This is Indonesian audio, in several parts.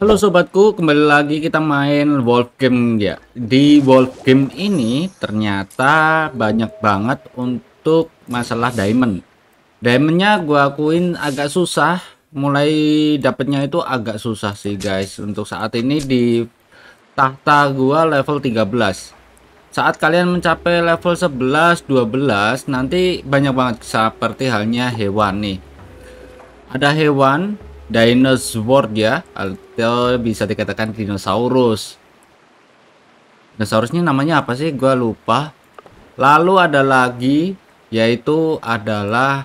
Halo sobatku, kembali lagi kita main Wolf Game ya. Di Wolf Game ini ternyata banyak banget untuk masalah diamond. Diamondnya gue akuin agak susah, mulai dapetnya itu agak susah sih guys. Untuk saat ini di tahta gue level 13. Saat kalian mencapai level 11, 12, nanti banyak banget seperti halnya hewan nih. Ada hewan, dinosaur ya atau bisa dikatakan dinosaurus dinosaurusnya namanya apa sih gua lupa lalu ada lagi yaitu adalah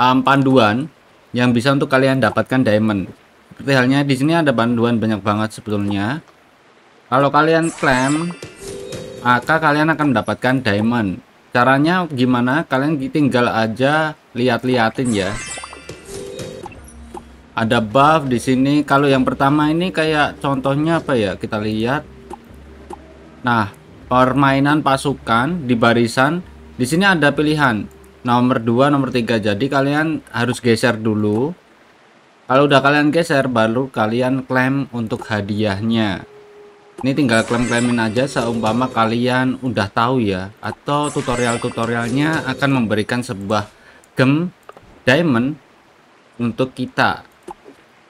um, panduan yang bisa untuk kalian dapatkan diamond seperti halnya di sini ada panduan banyak banget sebetulnya kalau kalian klaim maka kalian akan mendapatkan diamond caranya gimana kalian tinggal aja lihat-liatin ya ada buff di sini kalau yang pertama ini kayak contohnya apa ya kita lihat nah permainan pasukan di barisan di sini ada pilihan nomor 2 nomor 3 jadi kalian harus geser dulu kalau udah kalian geser baru kalian klaim untuk hadiahnya ini tinggal klaim-klaimin aja seumpama kalian udah tahu ya atau tutorial-tutorialnya akan memberikan sebuah gem diamond untuk kita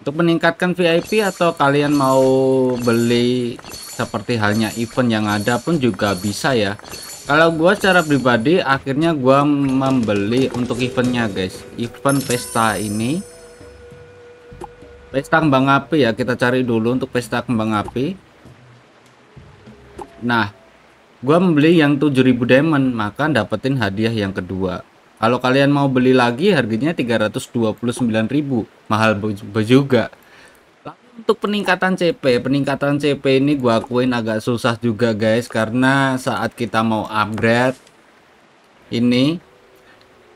untuk meningkatkan VIP atau kalian mau beli seperti halnya event yang ada pun juga bisa ya. Kalau gua secara pribadi akhirnya gua membeli untuk eventnya guys. Event pesta ini. Pesta kembang api ya, kita cari dulu untuk pesta kembang api. Nah, gua membeli yang 7000 diamond, maka dapetin hadiah yang kedua. Kalau kalian mau beli lagi harganya 329.000. Mahal juga. Untuk peningkatan CP, peningkatan CP ini gua akuin agak susah juga guys karena saat kita mau upgrade ini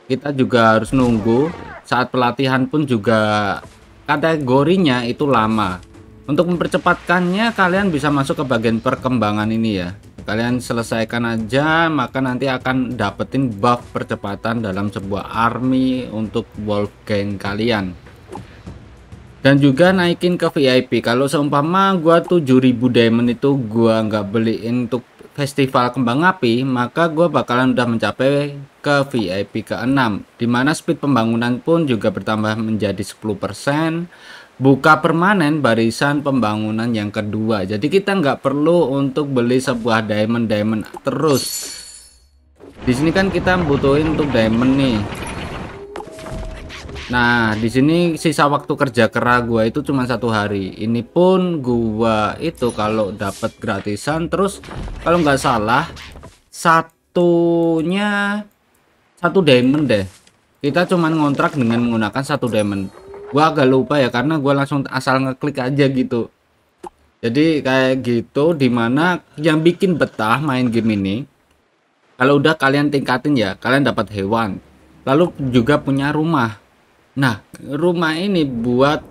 kita juga harus nunggu saat pelatihan pun juga kategorinya itu lama untuk mempercepatkannya kalian bisa masuk ke bagian perkembangan ini ya. Kalian selesaikan aja maka nanti akan dapetin buff percepatan dalam sebuah army untuk wolf gang kalian. Dan juga naikin ke VIP. Kalau seumpama gua 7000 diamond itu gua nggak beliin untuk festival kembang api, maka gua bakalan udah mencapai ke VIP ke-6 dimana speed pembangunan pun juga bertambah menjadi 10% buka permanen barisan pembangunan yang kedua. Jadi kita nggak perlu untuk beli sebuah diamond diamond terus. Di sini kan kita butuhin untuk diamond nih. Nah, di sini sisa waktu kerja kera gua itu cuma satu hari. Ini pun gua itu kalau dapat gratisan terus kalau nggak salah satunya satu diamond deh. Kita cuman ngontrak dengan menggunakan satu diamond gua agak lupa ya karena gua langsung asal ngeklik aja gitu jadi kayak gitu dimana yang bikin betah main game ini kalau udah kalian tingkatin ya kalian dapat hewan lalu juga punya rumah nah rumah ini buat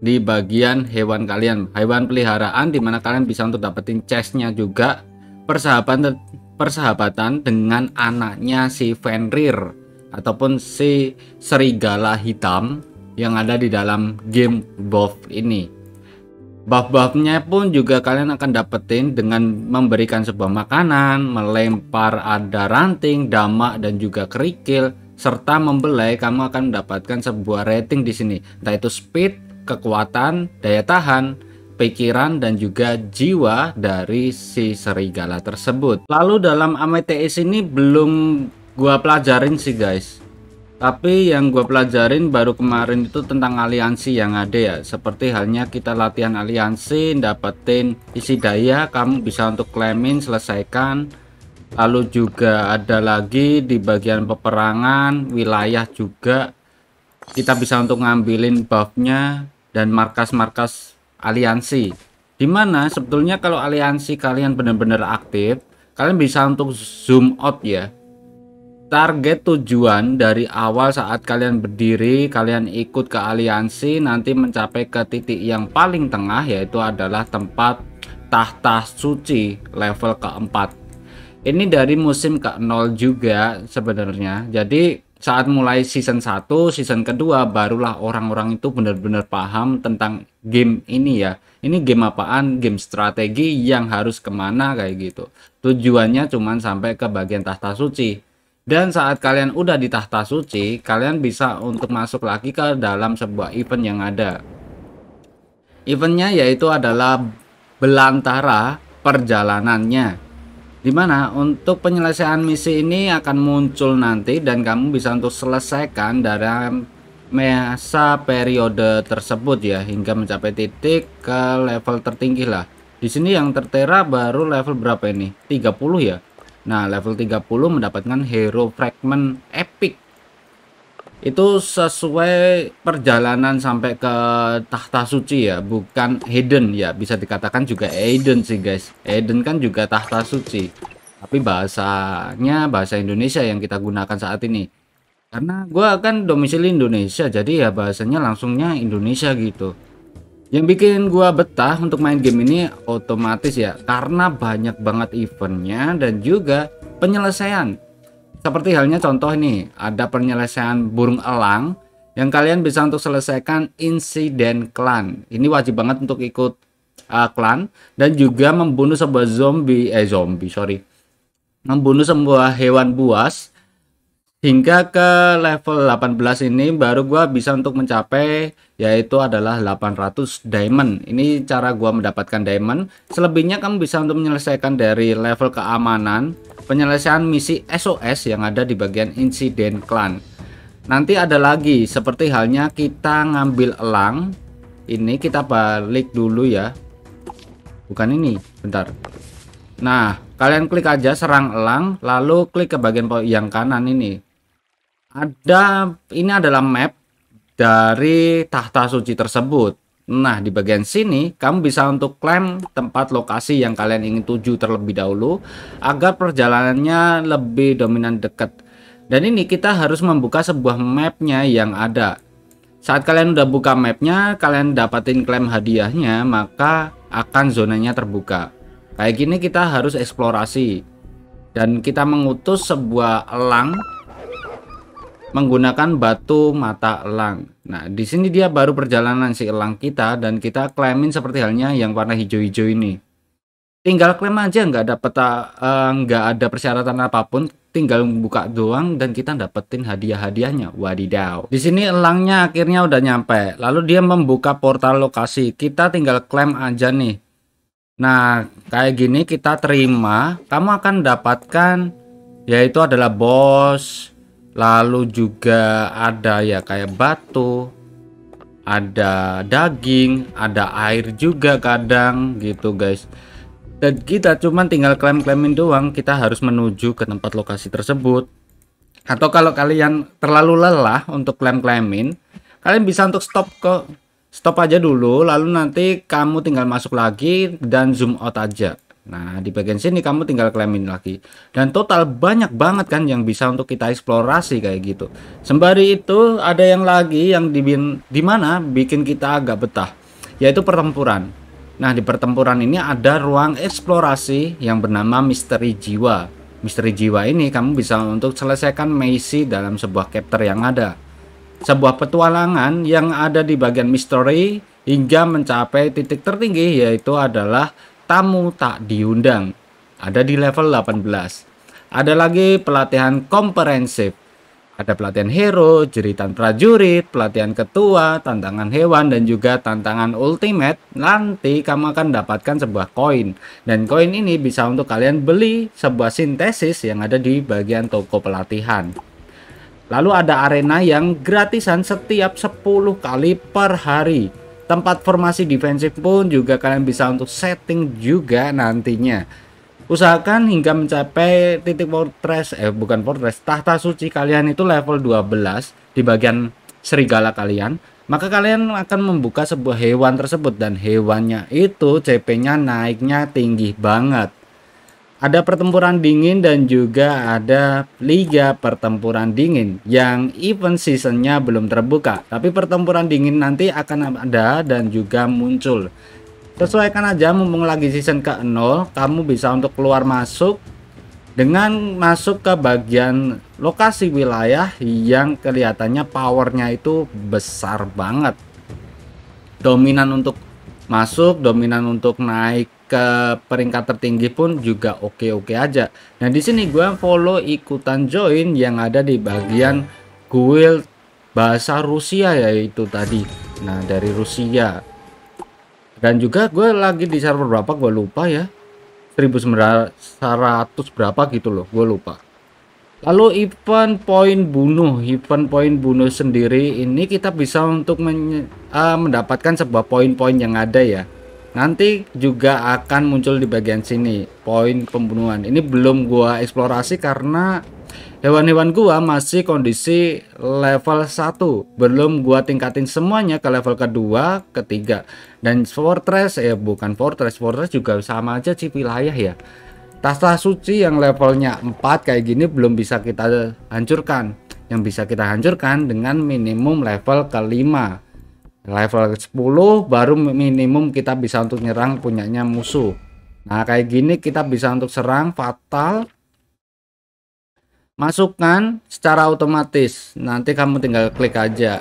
di bagian hewan kalian hewan peliharaan dimana kalian bisa untuk dapetin chestnya juga persahabatan persahabatan dengan anaknya si Fenrir ataupun si serigala hitam yang ada di dalam game buff ini. Buff-buffnya pun juga kalian akan dapetin dengan memberikan sebuah makanan, melempar ada ranting, damak dan juga kerikil, serta membelai kamu akan mendapatkan sebuah rating di sini, entah itu speed, kekuatan, daya tahan, pikiran dan juga jiwa dari si serigala tersebut. Lalu dalam Amethyst ini belum gua pelajarin sih guys tapi yang gue pelajarin baru kemarin itu tentang aliansi yang ada ya. Seperti halnya kita latihan aliansi, dapetin isi daya, kamu bisa untuk claimin, selesaikan. Lalu juga ada lagi di bagian peperangan, wilayah juga. Kita bisa untuk ngambilin buffnya dan markas-markas aliansi. Dimana sebetulnya kalau aliansi kalian benar-benar aktif, kalian bisa untuk zoom out ya target tujuan dari awal saat kalian berdiri kalian ikut ke aliansi nanti mencapai ke titik yang paling tengah yaitu adalah tempat tahta suci level keempat ini dari musim ke-0 juga sebenarnya jadi saat mulai season 1 season kedua barulah orang-orang itu benar-benar paham tentang game ini ya ini game apaan game strategi yang harus kemana kayak gitu tujuannya cuman sampai ke bagian tahta suci dan saat kalian udah di tahta suci, kalian bisa untuk masuk lagi ke dalam sebuah event yang ada. Eventnya yaitu adalah belantara perjalanannya. Dimana untuk penyelesaian misi ini akan muncul nanti dan kamu bisa untuk selesaikan dalam masa periode tersebut ya hingga mencapai titik ke level tertinggi lah. Di sini yang tertera baru level berapa ini? 30 ya. Nah, level 30 mendapatkan hero fragment epic. Itu sesuai perjalanan sampai ke tahta suci ya, bukan hidden ya, bisa dikatakan juga hidden sih guys. Hidden kan juga tahta suci. Tapi bahasanya bahasa Indonesia yang kita gunakan saat ini. Karena gue akan domisili Indonesia, jadi ya bahasanya langsungnya Indonesia gitu yang bikin gua betah untuk main game ini otomatis ya karena banyak banget eventnya dan juga penyelesaian seperti halnya contoh nih ada penyelesaian burung elang yang kalian bisa untuk selesaikan insiden klan ini wajib banget untuk ikut uh, klan dan juga membunuh sebuah zombie eh zombie sorry membunuh sebuah hewan buas hingga ke level 18 ini baru gua bisa untuk mencapai yaitu adalah 800 diamond ini cara gua mendapatkan diamond selebihnya kamu bisa untuk menyelesaikan dari level keamanan penyelesaian misi SOS yang ada di bagian insiden clan. nanti ada lagi seperti halnya kita ngambil elang ini kita balik dulu ya bukan ini bentar nah kalian klik aja serang elang lalu klik ke bagian yang kanan ini ada ini adalah map dari tahta suci tersebut. Nah, di bagian sini kamu bisa untuk klaim tempat lokasi yang kalian ingin tuju terlebih dahulu agar perjalanannya lebih dominan dekat. Dan ini kita harus membuka sebuah mapnya yang ada. Saat kalian udah buka mapnya, kalian dapatin klaim hadiahnya, maka akan zonanya terbuka. Kayak gini kita harus eksplorasi. Dan kita mengutus sebuah elang menggunakan batu mata elang. Nah, di sini dia baru perjalanan si elang kita dan kita klaimin seperti halnya yang warna hijau-hijau ini. Tinggal klaim aja nggak ada peta, eh, nggak uh, ada persyaratan apapun, tinggal buka doang dan kita dapetin hadiah-hadiahnya. Wadidaw. Di sini elangnya akhirnya udah nyampe. Lalu dia membuka portal lokasi. Kita tinggal klaim aja nih. Nah, kayak gini kita terima, kamu akan dapatkan yaitu adalah bos, lalu juga ada ya kayak batu ada daging ada air juga kadang gitu guys dan kita cuman tinggal klaim-klaimin doang kita harus menuju ke tempat lokasi tersebut atau kalau kalian terlalu lelah untuk klaim-klaimin kalian bisa untuk stop ke stop aja dulu lalu nanti kamu tinggal masuk lagi dan zoom out aja Nah, di bagian sini kamu tinggal klaimin lagi. Dan total banyak banget kan yang bisa untuk kita eksplorasi kayak gitu. Sembari itu ada yang lagi yang di dimana bikin kita agak betah, yaitu pertempuran. Nah, di pertempuran ini ada ruang eksplorasi yang bernama misteri jiwa. Misteri jiwa ini kamu bisa untuk selesaikan misi dalam sebuah chapter yang ada. Sebuah petualangan yang ada di bagian misteri hingga mencapai titik tertinggi yaitu adalah tamu tak diundang. Ada di level 18. Ada lagi pelatihan komprehensif. Ada pelatihan hero, jeritan prajurit, pelatihan ketua, tantangan hewan, dan juga tantangan ultimate. Nanti kamu akan dapatkan sebuah koin. Dan koin ini bisa untuk kalian beli sebuah sintesis yang ada di bagian toko pelatihan. Lalu ada arena yang gratisan setiap 10 kali per hari Tempat formasi defensif pun juga kalian bisa untuk setting juga nantinya. Usahakan hingga mencapai titik fortress eh bukan fortress, tahta suci kalian itu level 12 di bagian serigala kalian maka kalian akan membuka sebuah hewan tersebut dan hewannya itu CP-nya naiknya tinggi banget ada pertempuran dingin dan juga ada liga pertempuran dingin yang event seasonnya belum terbuka tapi pertempuran dingin nanti akan ada dan juga muncul sesuaikan aja mumpung lagi season ke 0 kamu bisa untuk keluar masuk dengan masuk ke bagian lokasi wilayah yang kelihatannya powernya itu besar banget dominan untuk masuk dominan untuk naik ke peringkat tertinggi pun juga oke-oke aja. Nah, di sini gue follow ikutan join yang ada di bagian guild bahasa Rusia yaitu tadi. Nah, dari Rusia. Dan juga gue lagi di server berapa gue lupa ya. 1900 berapa gitu loh, gue lupa. Lalu event point bunuh, event point bunuh sendiri ini kita bisa untuk uh, mendapatkan sebuah poin-poin yang ada ya Nanti juga akan muncul di bagian sini poin pembunuhan. Ini belum gua eksplorasi karena hewan-hewan gua masih kondisi level 1. Belum gua tingkatin semuanya ke level kedua, ketiga. Dan fortress ya bukan fortress, fortress juga sama aja sih wilayah ya. Tasta suci yang levelnya 4 kayak gini belum bisa kita hancurkan. Yang bisa kita hancurkan dengan minimum level kelima level 10 baru minimum kita bisa untuk nyerang punyanya musuh nah kayak gini kita bisa untuk serang fatal masukkan secara otomatis nanti kamu tinggal klik aja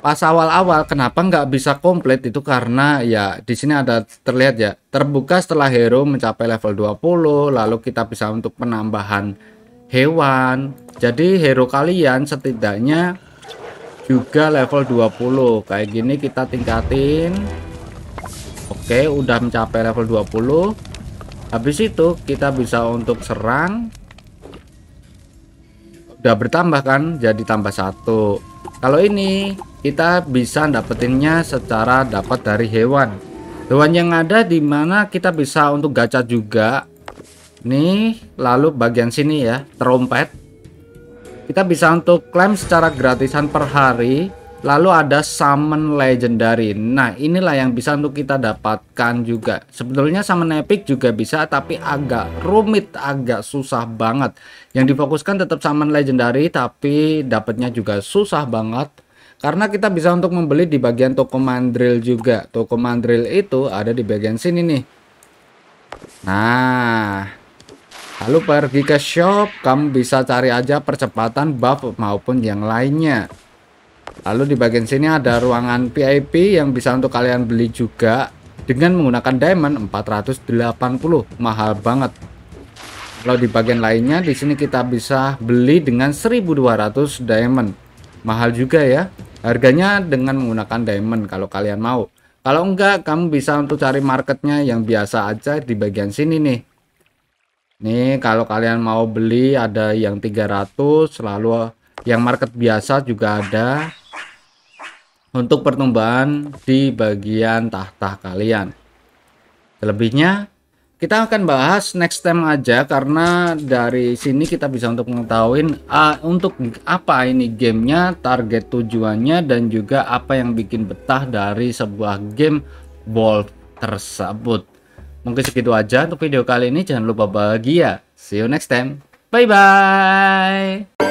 pas awal-awal kenapa nggak bisa komplit itu karena ya di sini ada terlihat ya terbuka setelah hero mencapai level 20 lalu kita bisa untuk penambahan hewan jadi hero kalian setidaknya juga level 20 kayak gini kita tingkatin oke udah mencapai level 20 habis itu kita bisa untuk serang udah bertambah kan jadi tambah satu kalau ini kita bisa dapetinnya secara dapat dari hewan hewan yang ada dimana kita bisa untuk gacha juga nih lalu bagian sini ya trompet kita bisa untuk klaim secara gratisan per hari lalu ada summon legendary nah inilah yang bisa untuk kita dapatkan juga sebetulnya summon epic juga bisa tapi agak rumit agak susah banget yang difokuskan tetap summon legendary tapi dapatnya juga susah banget karena kita bisa untuk membeli di bagian toko mandril juga toko mandril itu ada di bagian sini nih nah Lalu pergi ke shop, kamu bisa cari aja percepatan buff maupun yang lainnya. Lalu di bagian sini ada ruangan VIP yang bisa untuk kalian beli juga dengan menggunakan diamond 480. Mahal banget. Kalau di bagian lainnya di sini kita bisa beli dengan 1200 diamond. Mahal juga ya. Harganya dengan menggunakan diamond kalau kalian mau. Kalau enggak, kamu bisa untuk cari marketnya yang biasa aja di bagian sini nih. Nih kalau kalian mau beli ada yang 300 selalu yang market biasa juga ada untuk pertumbuhan di bagian tahta kalian. Selebihnya kita akan bahas next time aja karena dari sini kita bisa untuk mengetahui uh, untuk apa ini gamenya, target tujuannya dan juga apa yang bikin betah dari sebuah game Wolf tersebut. Mungkin segitu aja untuk video kali ini. Jangan lupa bahagia. See you next time. Bye bye.